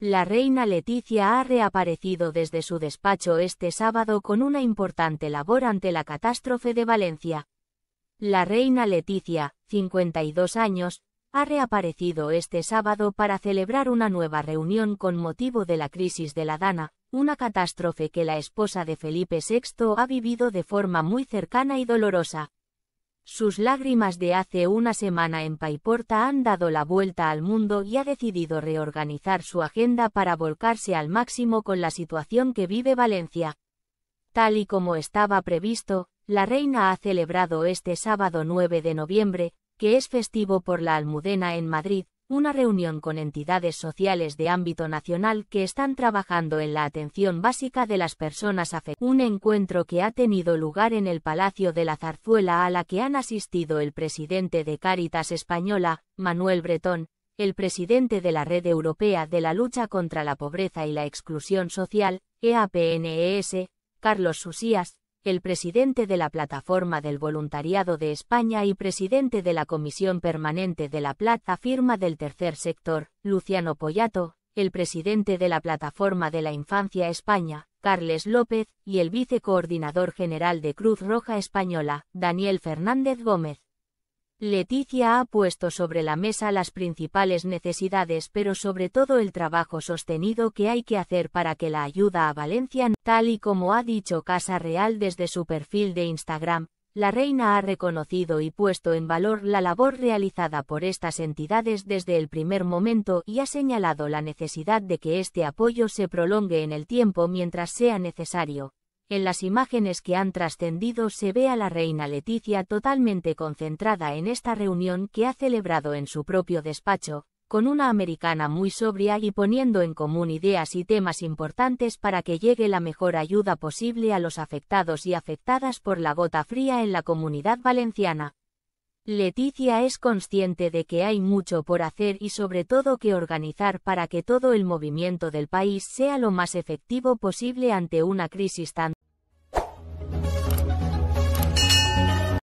La reina Leticia ha reaparecido desde su despacho este sábado con una importante labor ante la catástrofe de Valencia. La reina Leticia, 52 años, ha reaparecido este sábado para celebrar una nueva reunión con motivo de la crisis de la Dana, una catástrofe que la esposa de Felipe VI ha vivido de forma muy cercana y dolorosa. Sus lágrimas de hace una semana en Paiporta han dado la vuelta al mundo y ha decidido reorganizar su agenda para volcarse al máximo con la situación que vive Valencia. Tal y como estaba previsto, la reina ha celebrado este sábado 9 de noviembre, que es festivo por la Almudena en Madrid, una reunión con entidades sociales de ámbito nacional que están trabajando en la atención básica de las personas afectadas. Un encuentro que ha tenido lugar en el Palacio de la Zarzuela a la que han asistido el presidente de Cáritas Española, Manuel Bretón, el presidente de la Red Europea de la Lucha contra la Pobreza y la Exclusión Social, EAPNES, Carlos Susías, el presidente de la Plataforma del Voluntariado de España y presidente de la Comisión Permanente de la Plata Firma del Tercer Sector, Luciano Pollato, el presidente de la Plataforma de la Infancia España, Carles López, y el vicecoordinador general de Cruz Roja Española, Daniel Fernández Gómez. Leticia ha puesto sobre la mesa las principales necesidades pero sobre todo el trabajo sostenido que hay que hacer para que la ayuda a Valencia, tal y como ha dicho Casa Real desde su perfil de Instagram, la reina ha reconocido y puesto en valor la labor realizada por estas entidades desde el primer momento y ha señalado la necesidad de que este apoyo se prolongue en el tiempo mientras sea necesario, en las imágenes que han trascendido se ve a la reina Leticia totalmente concentrada en esta reunión que ha celebrado en su propio despacho, con una americana muy sobria y poniendo en común ideas y temas importantes para que llegue la mejor ayuda posible a los afectados y afectadas por la gota fría en la comunidad valenciana. Leticia es consciente de que hay mucho por hacer y sobre todo que organizar para que todo el movimiento del país sea lo más efectivo posible ante una crisis tan